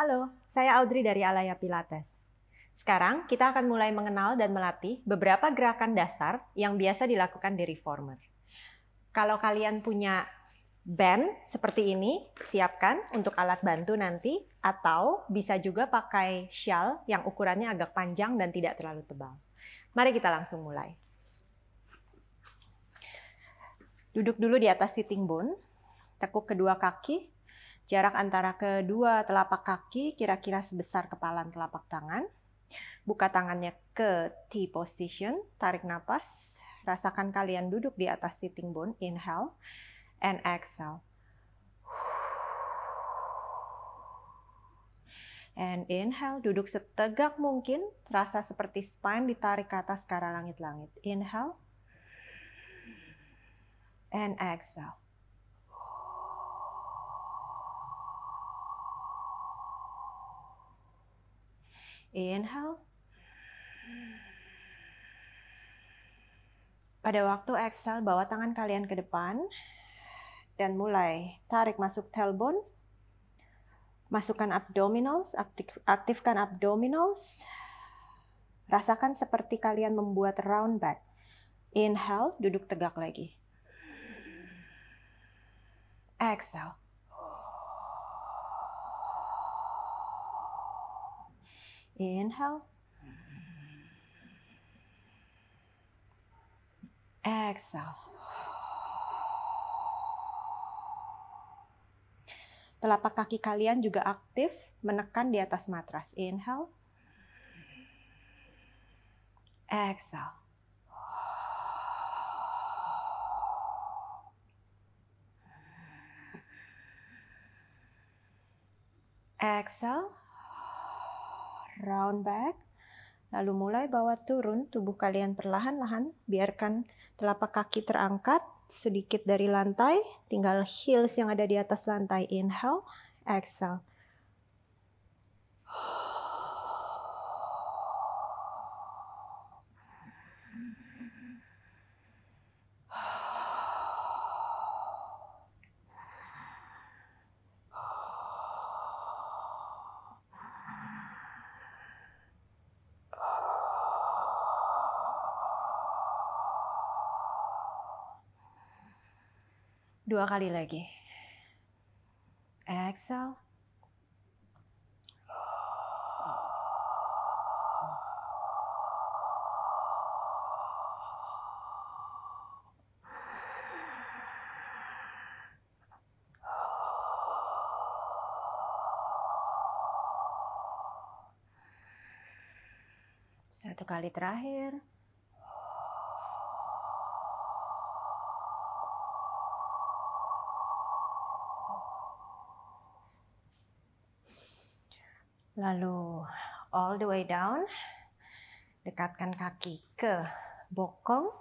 Halo, saya Audrey dari Alaya Pilates. Sekarang kita akan mulai mengenal dan melatih beberapa gerakan dasar yang biasa dilakukan di reformer. Kalau kalian punya band seperti ini, siapkan untuk alat bantu nanti atau bisa juga pakai shawl yang ukurannya agak panjang dan tidak terlalu tebal. Mari kita langsung mulai. Duduk dulu di atas sitting bone, tekuk kedua kaki Jarak antara kedua telapak kaki kira-kira sebesar kepalan telapak tangan. Buka tangannya ke T position, tarik nafas. Rasakan kalian duduk di atas sitting bone, inhale and exhale. And inhale, duduk setegak mungkin, terasa seperti spine ditarik ke atas ke arah langit-langit. Inhale. And exhale. Inhale. Pada waktu exhale, bawa tangan kalian ke depan dan mulai tarik masuk tailbone. Masukkan abdominals, aktif, aktifkan abdominals. Rasakan seperti kalian membuat round back. Inhale, duduk tegak lagi. Exhale. Inhale. Exhale. Telapak kaki kalian juga aktif menekan di atas matras. Inhale. Exhale. Exhale round back. Lalu mulai bawa turun tubuh kalian perlahan-lahan, biarkan telapak kaki terangkat sedikit dari lantai, tinggal heels yang ada di atas lantai, inhale, exhale. Dua kali lagi. Exhale. Satu kali terakhir. the way down. Dekatkan kaki ke bokong.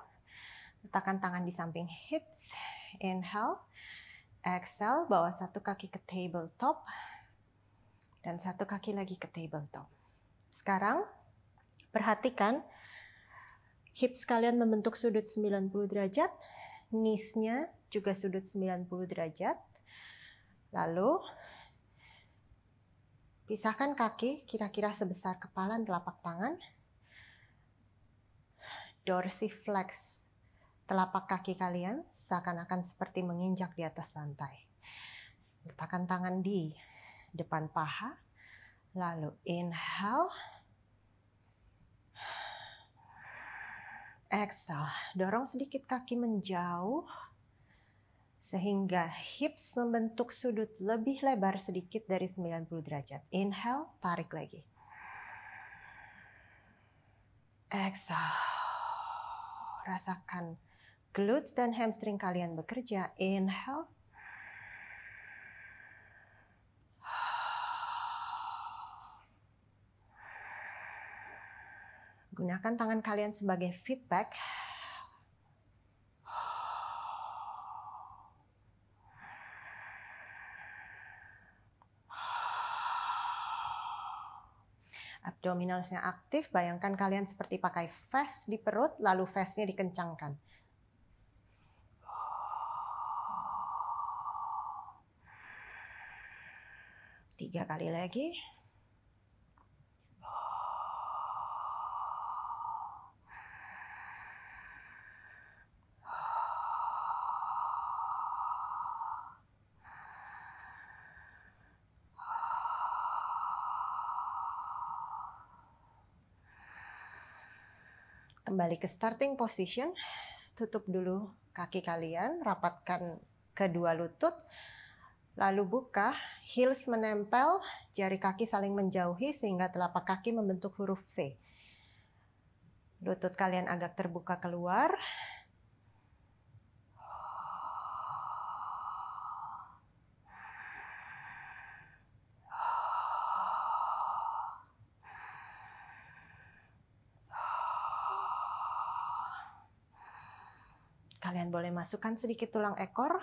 Letakkan tangan di samping hips. Inhale. Exhale, bawa satu kaki ke tabletop. Dan satu kaki lagi ke tabletop. Sekarang, perhatikan hips kalian membentuk sudut 90 derajat, knees-nya juga sudut 90 derajat. Lalu, Pisahkan kaki kira-kira sebesar kepala dan telapak tangan. Dorsiflex telapak kaki kalian seakan-akan seperti menginjak di atas lantai. Letakkan tangan di depan paha. Lalu inhale. Exhale. Dorong sedikit kaki menjauh sehingga hips membentuk sudut lebih lebar sedikit dari 90 derajat. Inhale, tarik lagi. Exhale. Rasakan glutes dan hamstring kalian bekerja. Inhale. Gunakan tangan kalian sebagai feedback abdominalnya aktif, bayangkan kalian seperti pakai vest di perut, lalu vestnya dikencangkan. Tiga kali lagi. kembali ke starting position. Tutup dulu kaki kalian, rapatkan kedua lutut. Lalu buka, heels menempel, jari kaki saling menjauhi sehingga telapak kaki membentuk huruf V. Lutut kalian agak terbuka keluar, Kalian boleh masukkan sedikit tulang ekor.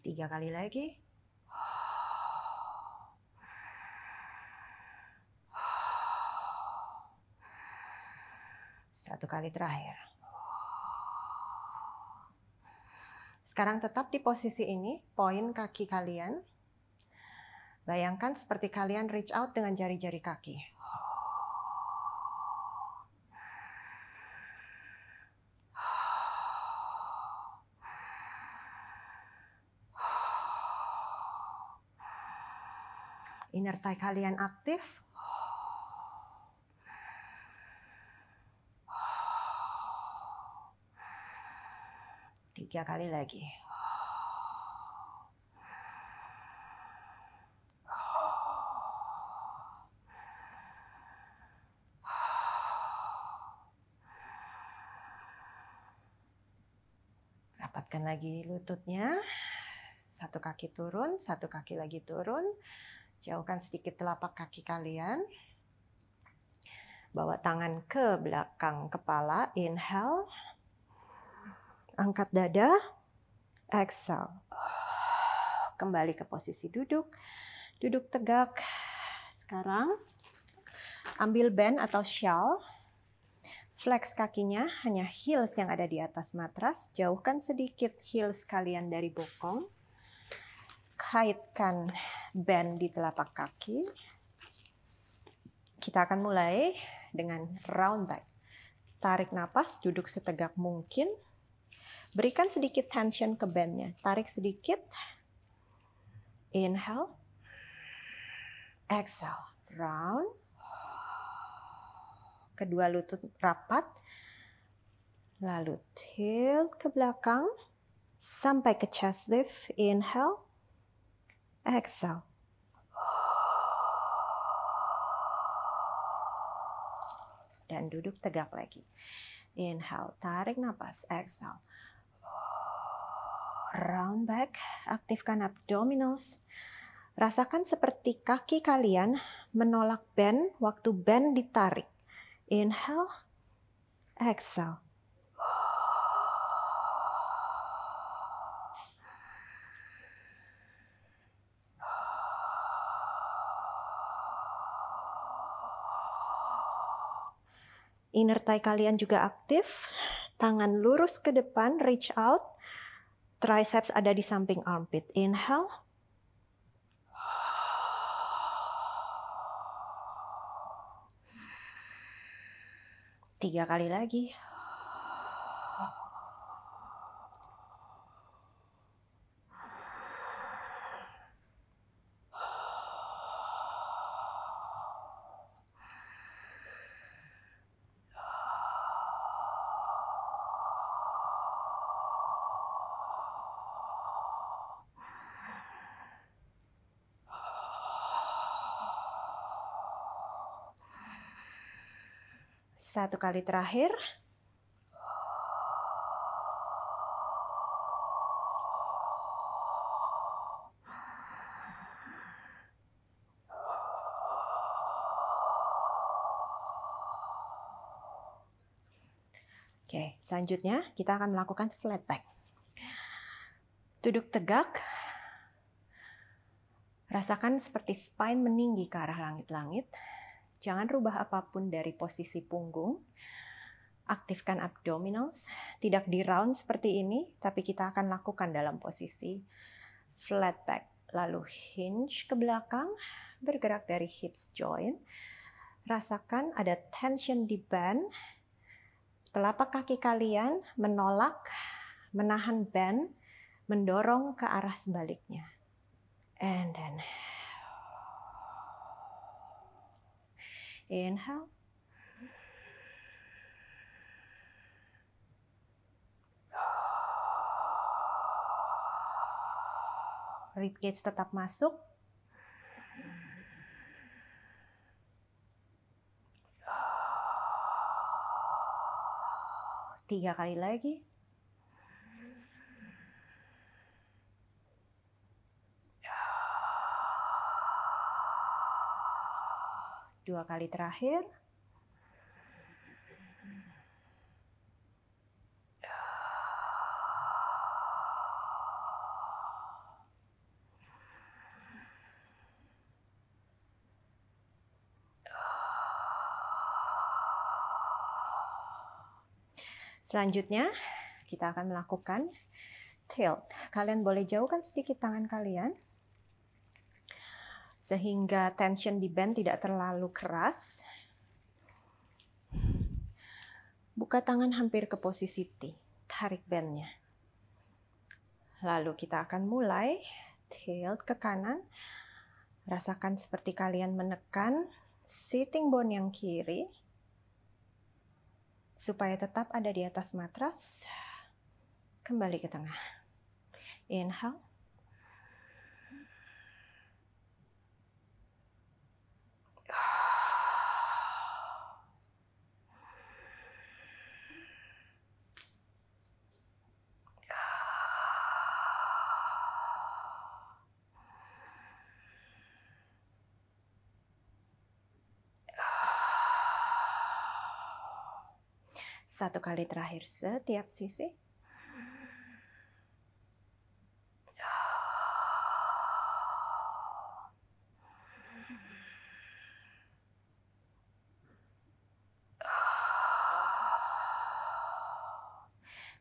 Tiga kali lagi. Satu kali terakhir. Sekarang tetap di posisi ini, poin kaki kalian. Bayangkan seperti kalian reach out dengan jari-jari kaki. Inertai kalian aktif, Tiga kali lagi. Rapatkan lagi lututnya. Satu kaki turun, satu kaki lagi turun. Jauhkan sedikit telapak kaki kalian bawa tangan ke belakang kepala, inhale, angkat dada, exhale. Kembali ke posisi duduk, duduk tegak. Sekarang ambil band atau shawl, flex kakinya hanya heels yang ada di atas matras, jauhkan sedikit heels kalian dari bokong, kaitkan band di telapak kaki. Kita akan mulai dengan round back. Tarik nafas, duduk setegak mungkin, Berikan sedikit tension ke bandnya. Tarik sedikit. Inhale. Exhale. Round. Kedua lutut rapat. Lalu tilt ke belakang. Sampai ke chest lift. Inhale. Exhale. dan duduk tegak lagi. Inhale, tarik nafas, exhale round back, aktifkan abdominals. Rasakan seperti kaki kalian menolak band waktu band ditarik. Inhale, exhale. Inner thigh kalian juga aktif. Tangan lurus ke depan, reach out triceps ada di samping armpit. Inhale. Tiga kali lagi. Satu kali terakhir. Oke, selanjutnya kita akan melakukan flat back. Duduk tegak. Rasakan seperti spine meninggi ke arah langit-langit. Jangan rubah apapun dari posisi punggung. Aktifkan abdominals, tidak di round seperti ini, tapi kita akan lakukan dalam posisi flat back. Lalu hinge ke belakang, bergerak dari hips joint. Rasakan ada tension di band. Telapak kaki kalian menolak, menahan band, mendorong ke arah sebaliknya. And then Inhale. Ribcage tetap masuk. Tiga kali lagi. dua kali terakhir. Selanjutnya, kita akan melakukan tilt. Kalian boleh jauhkan sedikit tangan kalian sehingga tension di band tidak terlalu keras. Buka tangan hampir ke posisi T, tarik bandnya. Lalu kita akan mulai tilt ke kanan. Rasakan seperti kalian menekan sitting bone yang kiri supaya tetap ada di atas matras. Kembali ke tengah. Inhale. Satu kali terakhir setiap sisi.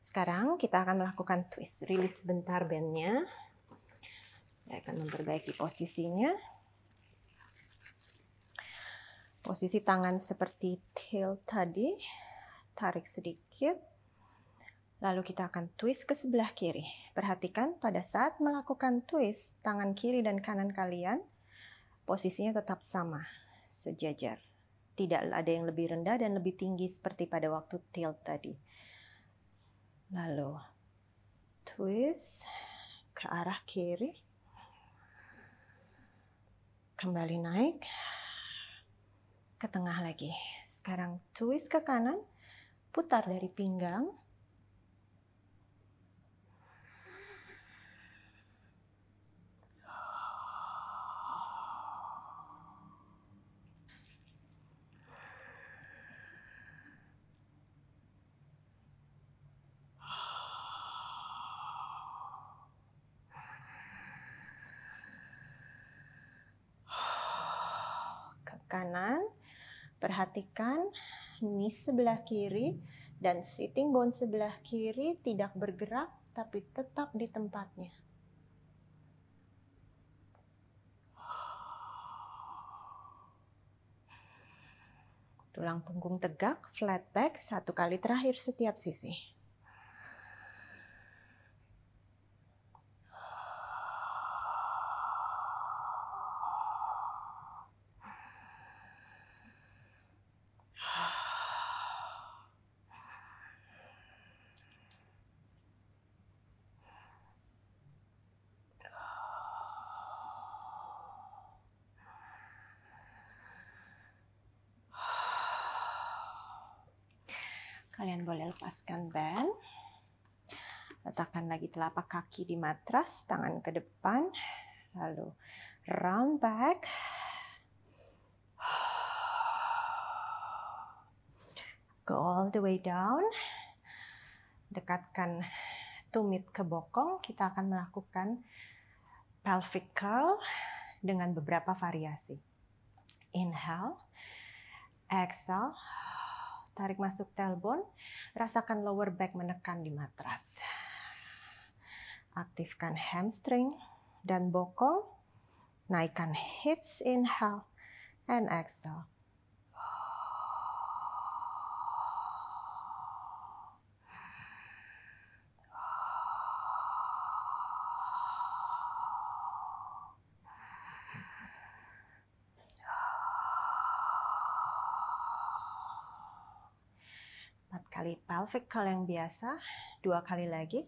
Sekarang kita akan melakukan twist. Rilis sebentar bandnya. Saya akan memperbaiki posisinya. Posisi tangan seperti tail tadi tarik sedikit, lalu kita akan twist ke sebelah kiri. Perhatikan pada saat melakukan twist, tangan kiri dan kanan kalian posisinya tetap sama, sejajar. Tidak ada yang lebih rendah dan lebih tinggi seperti pada waktu tilt tadi. Lalu twist ke arah kiri. Kembali naik ke tengah lagi. Sekarang twist ke kanan putar dari pinggang. ke kanan perhatikan knee sebelah kiri dan sitting bone sebelah kiri tidak bergerak tapi tetap di tempatnya. Tulang punggung tegak, flat back, satu kali terakhir setiap sisi. Lepaskan band. Letakkan lagi telapak kaki di matras, tangan ke depan. Lalu round back. Go all the way down. Dekatkan tumit ke bokong. Kita akan melakukan pelvic curl dengan beberapa variasi. Inhale, exhale tarik masuk telpon rasakan lower back menekan di matras. Aktifkan hamstring dan bokong, naikkan hips inhale and exhale. kali pelvic curl yang biasa, dua kali lagi.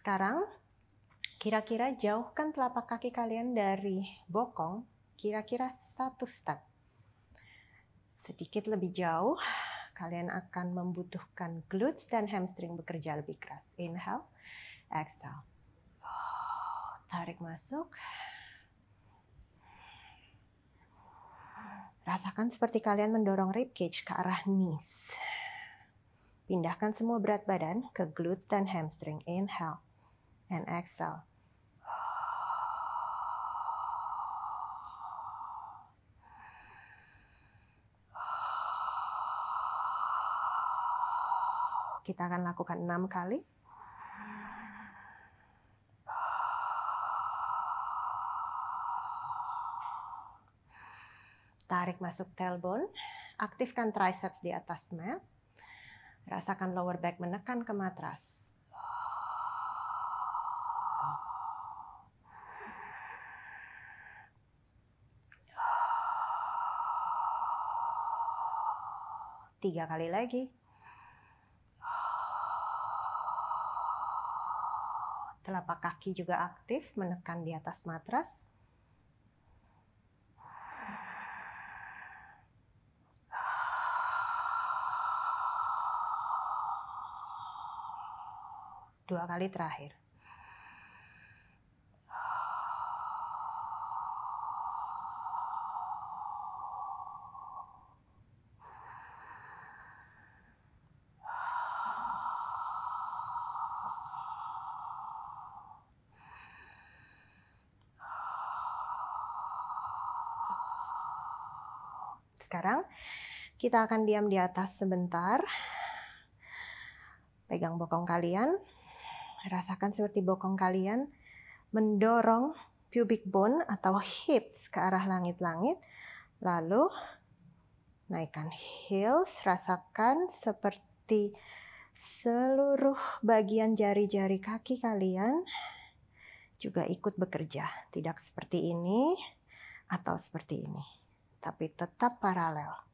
Sekarang, kira-kira jauhkan telapak kaki kalian dari bokong kira-kira satu step. Sedikit lebih jauh, kalian akan membutuhkan glutes dan hamstring bekerja lebih keras. Inhale, exhale. Oh, tarik masuk. Rasakan seperti kalian mendorong ribcage ke arah knees. Pindahkan semua berat badan ke glutes dan hamstring. Inhale and exhale. Kita akan lakukan enam kali. Tarik masuk tailbone, aktifkan triceps di atas mat. Rasakan lower back menekan ke matras. tiga kali lagi. Telapak kaki juga aktif, menekan di atas matras. Dua kali terakhir. kita akan diam di atas sebentar. Pegang bokong kalian. Rasakan seperti bokong kalian mendorong pubic bone atau hips ke arah langit-langit. Lalu naikkan heels, rasakan seperti seluruh bagian jari-jari kaki kalian juga ikut bekerja. Tidak seperti ini atau seperti ini, tapi tetap paralel.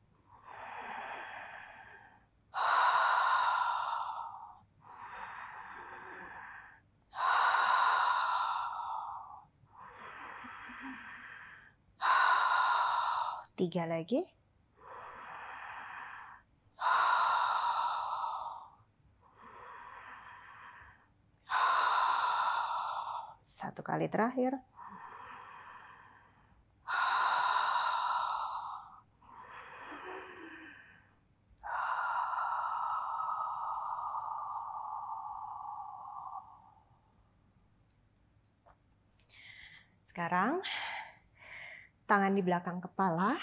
tiga lagi. Satu kali terakhir. Sekarang tangan di belakang kepala,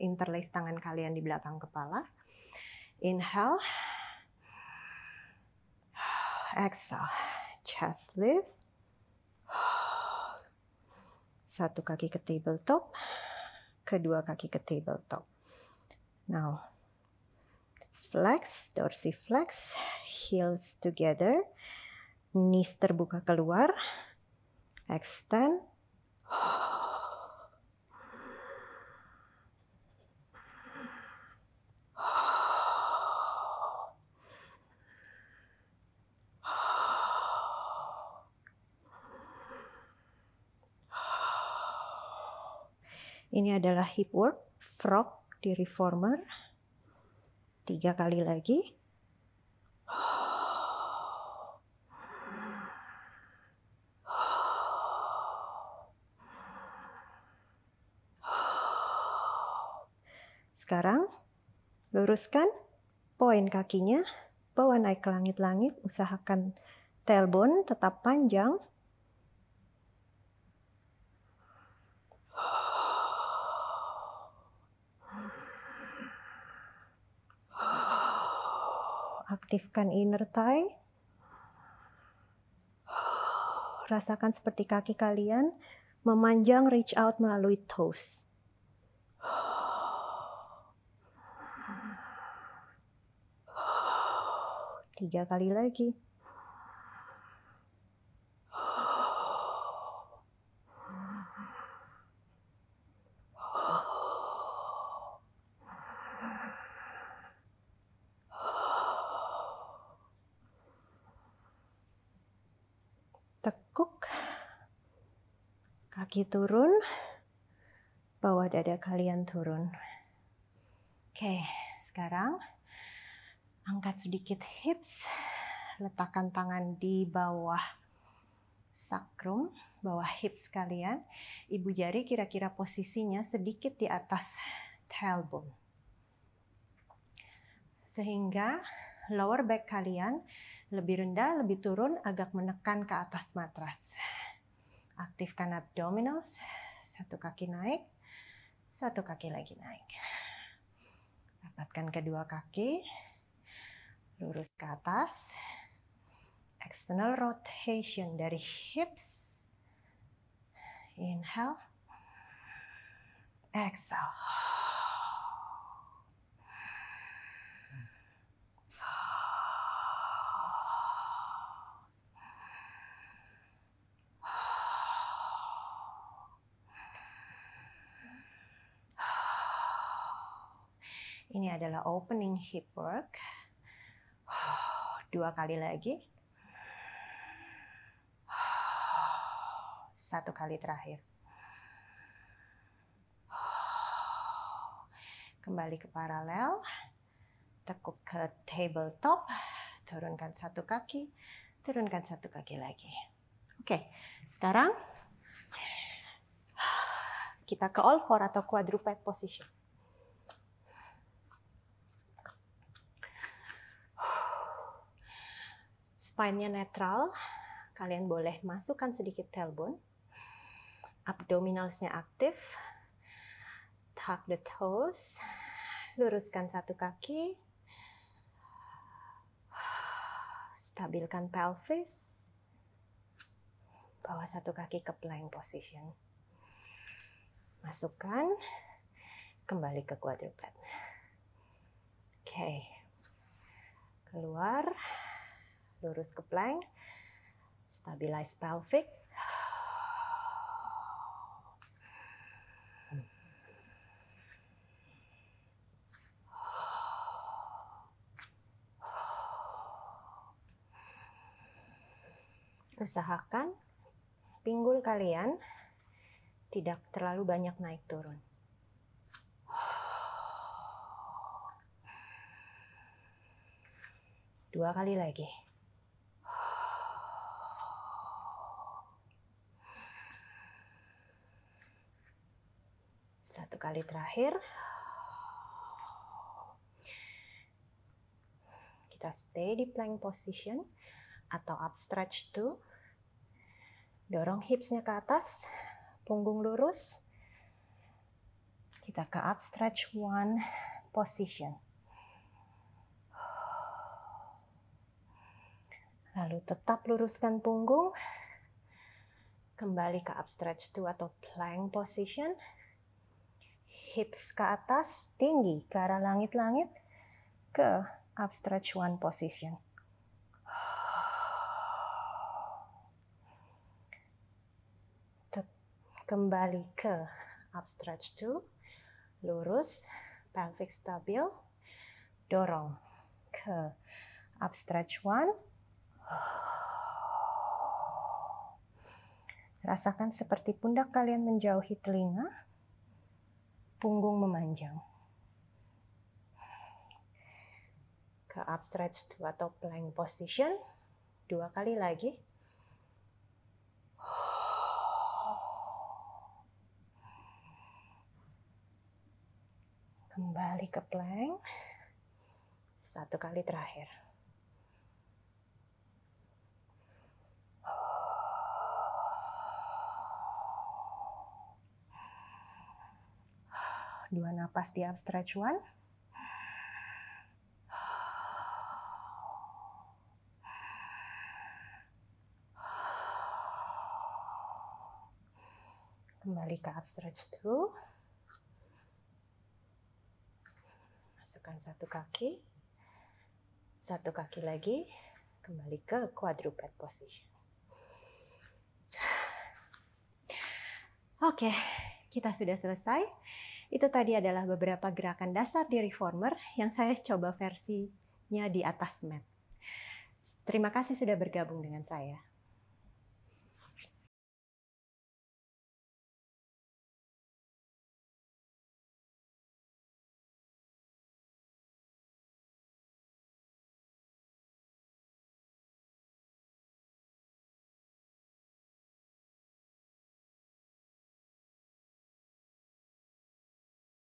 interlace tangan kalian di belakang kepala. Inhale. Exhale. Chest lift. Satu kaki ke tabletop. Kedua kaki ke tabletop. Now, flex, dorsiflex, heels together, knees terbuka keluar, extend, Ini adalah hip work, frog di reformer. Tiga kali lagi. Sekarang, luruskan poin kakinya, bawa naik ke langit-langit, usahakan tailbone tetap panjang, Aktifkan inner thigh. Rasakan seperti kaki kalian memanjang reach out melalui toes. Tiga kali lagi. kaki turun, bawah dada kalian turun. Oke, sekarang angkat sedikit hips, letakkan tangan di bawah sakrum, bawah hips kalian. Ibu jari kira-kira posisinya sedikit di atas tailbone. Sehingga lower back kalian lebih rendah, lebih turun, agak menekan ke atas matras. Aktifkan abdominals. Satu kaki naik, satu kaki lagi naik. Rapatkan kedua kaki, lurus ke atas. External rotation dari hips. Inhale, exhale. Ini adalah opening hip work. Dua kali lagi. Satu kali terakhir. Kembali ke paralel. Tekuk ke tabletop. Turunkan satu kaki. Turunkan satu kaki lagi. Oke, sekarang kita ke all four atau quadruped position. spine-nya netral, kalian boleh masukkan sedikit tailbone. Abdominalsnya aktif. Tuck the toes. Luruskan satu kaki. Stabilkan pelvis. Bawa satu kaki ke plank position. Masukkan kembali ke quadruplet. Oke. Okay. Keluar lurus ke plank, stabilize pelvic. Usahakan pinggul kalian tidak terlalu banyak naik turun. Dua kali lagi. satu kali terakhir kita stay di plank position atau upstretch to dorong hipsnya ke atas punggung lurus kita ke upstretch one position lalu tetap luruskan punggung kembali ke upstretch two atau plank position hips ke atas, tinggi ke arah langit-langit, ke upstretch one position. Kembali ke upstretch two, lurus, pelvic stabil, dorong ke upstretch one. Rasakan seperti pundak kalian menjauhi telinga punggung memanjang. Ke upstretched atau plank position. Dua kali lagi. Kembali ke plank. Satu kali terakhir. Dua napas tiap stretch one. Kembali ke up stretch two. Masukkan satu kaki. Satu kaki lagi. Kembali ke quadruped position. Oke, okay, kita sudah selesai. Itu tadi adalah beberapa gerakan dasar di reformer yang saya coba versinya di atas mat. Terima kasih sudah bergabung dengan saya.